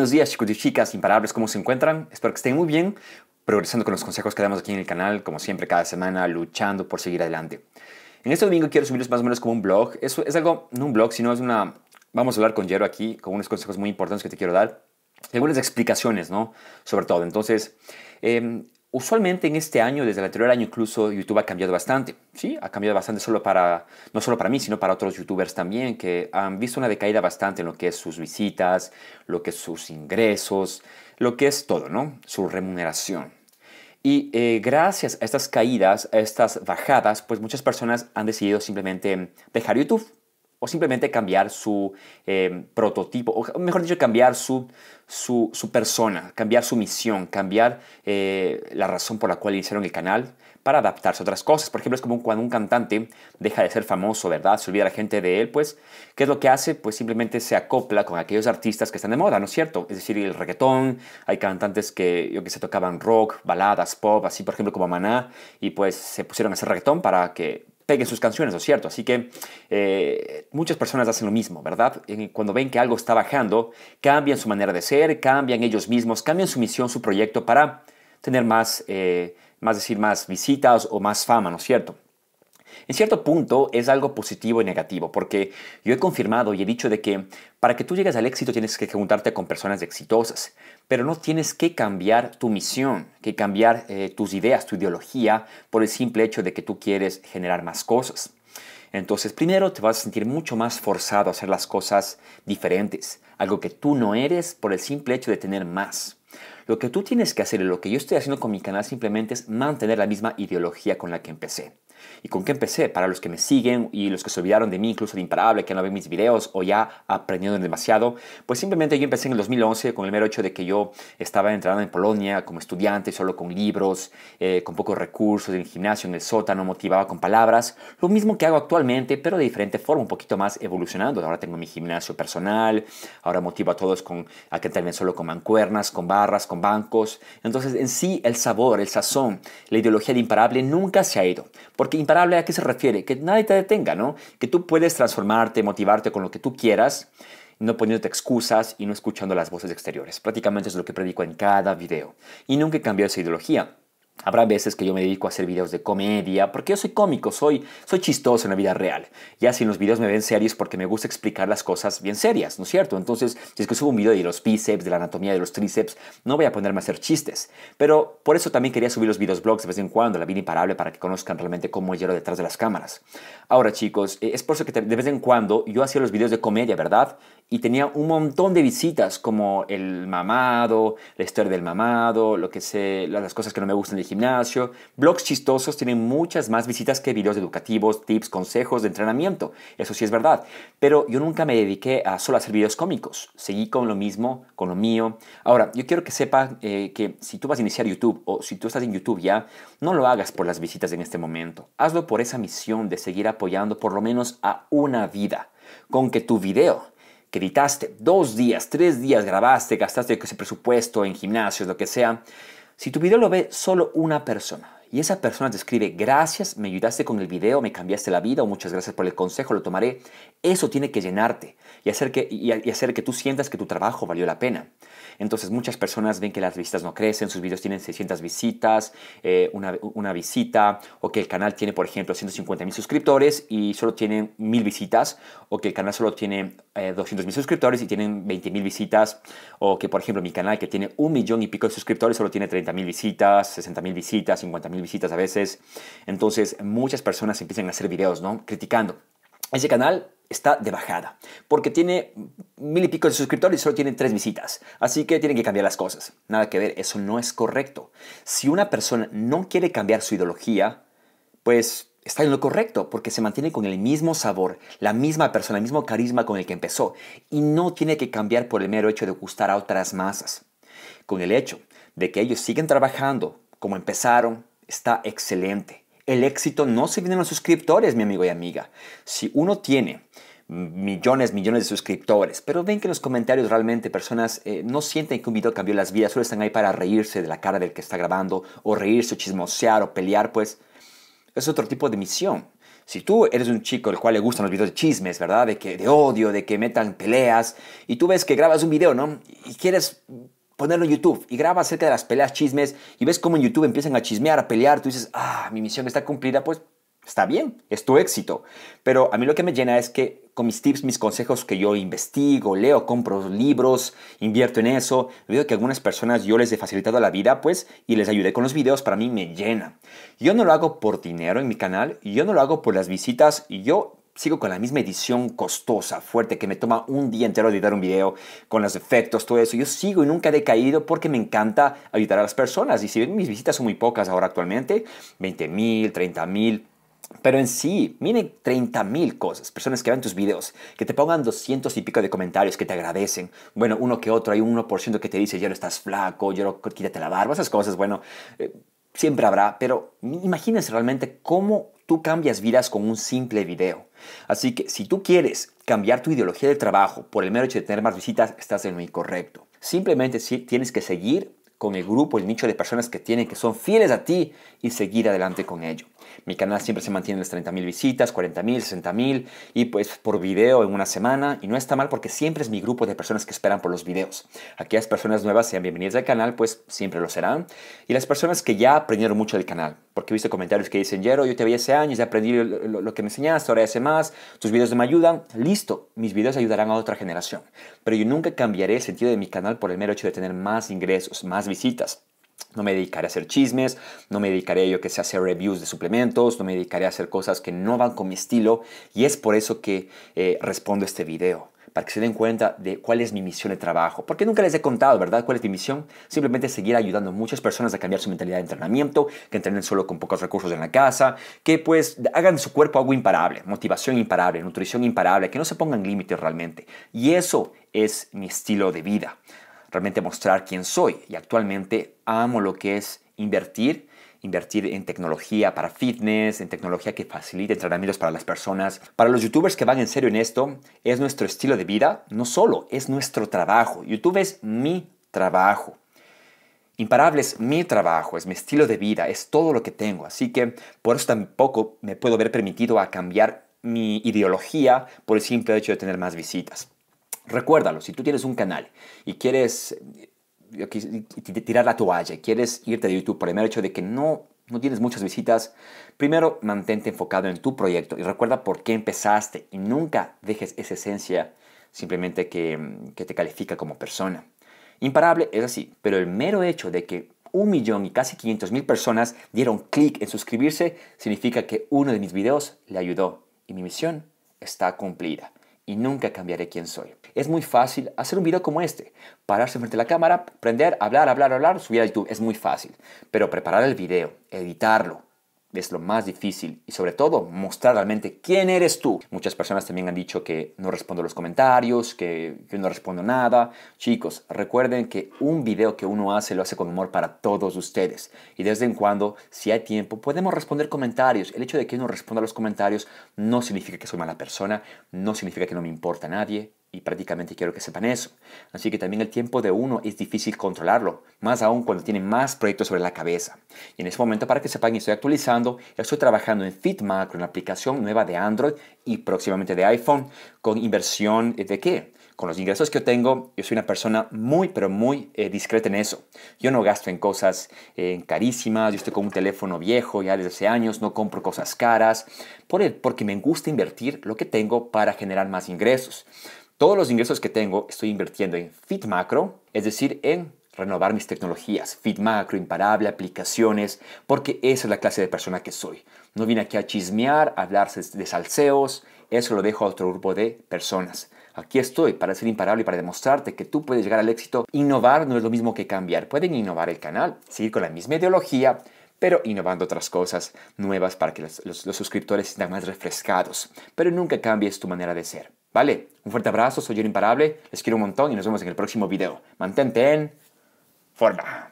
buenos días chicos y chicas imparables, ¿cómo se encuentran? Espero que estén muy bien, progresando con los consejos que damos aquí en el canal, como siempre cada semana, luchando por seguir adelante. En este domingo quiero subirles más o menos como un blog, eso es algo, no un blog, sino es una... Vamos a hablar con Jero aquí, con unos consejos muy importantes que te quiero dar, algunas explicaciones, ¿no? Sobre todo, entonces... Em, usualmente en este año, desde el anterior año incluso, YouTube ha cambiado bastante. Sí, ha cambiado bastante solo para, no solo para mí, sino para otros youtubers también, que han visto una decaída bastante en lo que es sus visitas, lo que es sus ingresos, lo que es todo, ¿no? Su remuneración. Y eh, gracias a estas caídas, a estas bajadas, pues muchas personas han decidido simplemente dejar YouTube o simplemente cambiar su em, prototipo, o mejor dicho, cambiar su, su, persona, cambiar su misión, cambiar eh, la razón por la cual hicieron el canal para adaptarse a otras cosas. Por ejemplo, es como cuando un cantante deja de ser famoso, ¿verdad? Se olvida la gente de él, pues, ¿qué es lo que hace? Pues simplemente se acopla con aquellos artistas que están de moda, ¿no es cierto? Es decir, el reggaetón, hay cantantes que, yo que se tocaban rock, baladas, pop, así, por ejemplo, como Maná, y pues se pusieron a hacer reggaetón para que en sus canciones, ¿no es cierto? Así que eh, muchas personas hacen lo mismo, ¿verdad? Cuando ven que algo está bajando, cambian su manera de ser, cambian ellos mismos, cambian su misión, su proyecto para tener más, eh, más decir, más visitas o más fama, ¿no es cierto? En cierto punto es algo positivo y negativo, porque yo he confirmado y he dicho de que para que tú llegues al éxito tienes que juntarte con personas exitosas, pero no tienes que cambiar tu misión, que cambiar eh, tus ideas, tu ideología, por el simple hecho de que tú quieres generar más cosas. Entonces, primero te vas a sentir mucho más forzado a hacer las cosas diferentes, algo que tú no eres por el simple hecho de tener más. Lo que tú tienes que hacer y lo que yo estoy haciendo con mi canal simplemente es mantener la misma ideología con la que empecé. ¿Y con qué empecé? Para los que me siguen y los que se olvidaron de mí, incluso de Imparable, que no ven mis videos o ya aprendieron demasiado, pues simplemente yo empecé en el 2011 con el mero hecho de que yo estaba entrenando en Polonia como estudiante, solo con libros, eh, con pocos recursos, en el gimnasio, en el sótano, motivaba con palabras, lo mismo que hago actualmente, pero de diferente forma, un poquito más evolucionando. Ahora tengo mi gimnasio personal, ahora motivo a todos con, a que entrenen solo con mancuernas, con barras, con bancos. Entonces, en sí, el sabor, el sazón, la ideología de Imparable nunca se ha ido. Porque imparable a qué se refiere? Que nadie te detenga, ¿no? Que tú puedes transformarte, motivarte con lo que tú quieras, no poniéndote excusas y no escuchando las voces exteriores. Prácticamente es lo que predico en cada video. Y nunca he cambiado esa ideología. Habrá veces que yo me dedico a hacer videos de comedia, porque yo soy cómico, soy, soy chistoso en la vida real. Ya si en los videos me ven serios porque me gusta explicar las cosas bien serias, ¿no es cierto? Entonces, si es que subo un video de los bíceps, de la anatomía de los tríceps, no voy a ponerme a hacer chistes. Pero por eso también quería subir los videos blogs de vez en cuando, la vida imparable, para que conozcan realmente cómo lo detrás de las cámaras. Ahora, chicos, eh, es por eso que de vez en cuando yo hacía los videos de comedia, ¿verdad? y tenía un montón de visitas como el mamado, la historia del mamado, lo que sé, las cosas que no me gustan del gimnasio. Blogs chistosos tienen muchas más visitas que videos educativos, tips, consejos de entrenamiento. Eso sí es verdad. Pero yo nunca me dediqué a solo hacer videos cómicos. Seguí con lo mismo, con lo mío. Ahora, yo quiero que sepa eh, que si tú vas a iniciar YouTube o si tú estás en YouTube ya, no lo hagas por las visitas en este momento. Hazlo por esa misión de seguir apoyando por lo menos a una vida con que tu video que editaste dos días, tres días, grabaste, gastaste ese presupuesto en gimnasios, lo que sea, si tu video lo ve solo una persona, y esa persona te escribe, gracias, me ayudaste con el video, me cambiaste la vida o muchas gracias por el consejo, lo tomaré, eso tiene que llenarte y hacer que, y, hacer que tú sientas que tu trabajo valió la pena. Entonces muchas personas ven que las vistas no crecen, sus videos tienen 600 visitas, eh, una, visita, o que el canal tiene, por ejemplo, 150 mil suscriptores y solo tienen mil visitas, o que el canal solo tiene 200 eh, mil suscriptores y tienen 20 mil visitas, o que, por ejemplo, mi canal que tiene un millón y pico de suscriptores solo tiene 30 mil visitas, 60 mil visitas, 50 mil visitas a veces. Entonces muchas personas empiezan a hacer videos, ¿no? Criticando. Ese canal está de bajada, porque tiene mil y pico de suscriptores y solo tiene tres visitas. Así que tienen que cambiar las cosas. Nada que ver, eso no es correcto. Si una persona no quiere cambiar su ideología, pues está en lo correcto, porque se mantiene con el mismo sabor, la misma persona, el mismo carisma con el que empezó, y no tiene que cambiar por el mero hecho de gustar a otras masas. Con el hecho de que ellos siguen trabajando como empezaron, está excelente. El éxito no se viene los suscriptores, mi amigo y amiga. Si uno tiene millones, millones de suscriptores, pero ven que en los comentarios realmente personas eh, no sienten que un video cambió las vidas, solo están ahí para reírse de la cara del que está grabando, o reírse, o chismosear, o pelear, pues es otro tipo de misión. Si tú eres un chico al cual le gustan los videos de chismes, ¿verdad? De que de odio, de que metan peleas, y tú ves que grabas un video, ¿no? Y quieres ponerlo en YouTube y graba acerca de las peleas, chismes y ves cómo en YouTube empiezan a chismear, a pelear, tú dices, ah, mi misión está cumplida, pues está bien, es tu éxito. Pero a mí lo que me llena es que con mis tips, mis consejos que yo investigo, leo, compro libros, invierto en eso, veo que algunas personas yo les he facilitado la vida, pues, y les ayudé con los videos, para mí me llena. Yo no lo hago por dinero en mi canal, yo no lo hago por las visitas, y yo Sigo con la misma edición costosa, fuerte, que me toma un día entero editar un video con los efectos, todo eso. Yo sigo y nunca he decaído porque me encanta ayudar a las personas. Y si bien mis visitas son muy pocas ahora actualmente, 20 mil, 30 mil. Pero en sí, miren 30 mil cosas, personas que ven tus videos, que te pongan 200 y pico de comentarios, que te agradecen. Bueno, uno que otro, hay un 1% que te dice, ya no estás flaco, ya no quítate la barba, esas cosas, bueno, eh, siempre habrá. Pero imagínense realmente cómo Tú cambias vidas con un simple video. Así que si tú quieres cambiar tu ideología de trabajo por el mero hecho de tener más visitas, estás en lo incorrecto. Simplemente tienes que seguir con el grupo, el nicho de personas que tienen, que son fieles a ti y seguir adelante con ello. Mi canal siempre se mantiene en las mil visitas, 40.000, 60.000 y pues por video en una semana. Y no está mal porque siempre es mi grupo de personas que esperan por los videos. Aquellas personas nuevas sean bienvenidas al canal, pues siempre lo serán. Y las personas que ya aprendieron mucho del canal, porque he visto comentarios que dicen, Jero, yo te vi hace años, ya aprendí lo, que me enseñaste, ahora hace más, tus videos me ayudan. Listo, mis videos ayudarán a otra generación. Pero yo nunca cambiaré el sentido de mi canal por el mero hecho de tener más ingresos, más visitas. No me dedicaré a hacer chismes, no me dedicaré yo que sé hacer reviews de suplementos, no me dedicaré a hacer cosas que no van con mi estilo y es por eso que eh, respondo este video para que se den cuenta de cuál es mi misión de trabajo. Porque nunca les he contado, ¿verdad? ¿Cuál es mi misión? Simplemente seguir ayudando a muchas personas a cambiar su mentalidad de entrenamiento, que entrenen solo con pocos recursos en la casa, que pues hagan su cuerpo algo imparable, motivación imparable, nutrición imparable, que no se pongan límites realmente. Y eso es mi estilo de vida realmente mostrar quién soy. Y actualmente amo lo que es invertir, invertir en tecnología para fitness, en tecnología que facilite entrenamientos para las personas. Para los youtubers que van en serio en esto, es nuestro estilo de vida, no solo, es nuestro trabajo. YouTube es mi trabajo. Imparable es mi trabajo, es mi estilo de vida, es todo lo que tengo. Así que por eso tampoco me puedo haber permitido a cambiar mi ideología por el simple hecho de tener más visitas. Recuérdalo, si tú tienes un canal y quieres eh, tirar la toalla, quieres irte de YouTube por el mero hecho de que no, no tienes muchas visitas, primero mantente enfocado en tu proyecto y recuerda por qué empezaste y nunca dejes esa esencia simplemente que, que te califica como persona. Imparable es así, pero el mero hecho de que un millón y casi 500 mil personas dieron clic en suscribirse significa que uno de mis videos le ayudó y mi misión está cumplida y nunca cambiaré quién soy. Es muy fácil hacer un video como este, pararse frente a la cámara, prender, hablar, hablar, hablar, subir a YouTube, es muy fácil. Pero preparar el video, editarlo, es lo más difícil y sobre todo mostrar realmente quién eres tú. Muchas personas también han dicho que no respondo a los comentarios, que, yo no respondo nada. Chicos, recuerden que un video que uno hace lo hace con humor para todos ustedes y desde en cuando, si hay tiempo, podemos responder comentarios. El hecho de que uno responda a los comentarios no significa que soy mala persona, no significa que no me importa a nadie, y prácticamente quiero que sepan eso. Así que también el tiempo de uno es difícil controlarlo, más aún cuando tiene más proyectos sobre la cabeza. Y en ese momento, para que sepan, estoy actualizando, estoy trabajando en Macro, una aplicación nueva de Android y próximamente de iPhone, con inversión eh, de qué? Con los ingresos que yo tengo, yo soy una persona muy, pero muy eh, discreta en eso. Yo no gasto en cosas eh, carísimas, yo estoy con un teléfono viejo ya desde hace años, no compro cosas caras, por el, porque me gusta invertir lo que tengo para generar más ingresos. Todos los ingresos que tengo estoy invirtiendo en Fit Macro, es decir, en renovar mis tecnologías, Fit macro, imparable, aplicaciones, porque esa es la clase de persona que soy. No vine aquí a chismear, a hablar de salseos, eso lo dejo a otro grupo de personas. Aquí estoy para ser imparable y para demostrarte que tú puedes llegar al éxito. Innovar no es lo mismo que cambiar. Pueden innovar el canal, seguir con la misma ideología, pero innovando otras cosas nuevas para que los, los suscriptores se más refrescados. Pero nunca cambies tu manera de ser. Vale, un fuerte abrazo, soy yo Imparable, les quiero un montón y nos vemos en el próximo video. Mantente en forma.